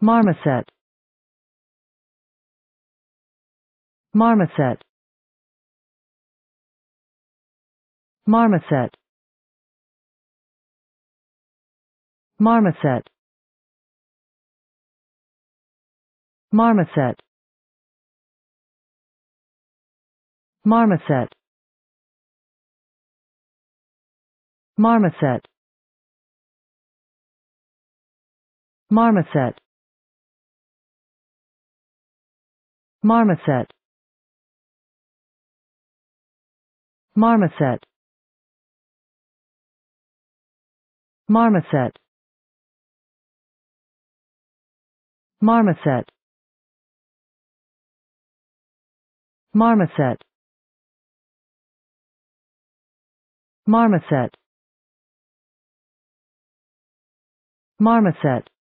marmoset marmoset marmoset marmoset marmoset marmoset marmoset marmoset marmoset marmoset marmoset marmoset marmoset marmoset marmoset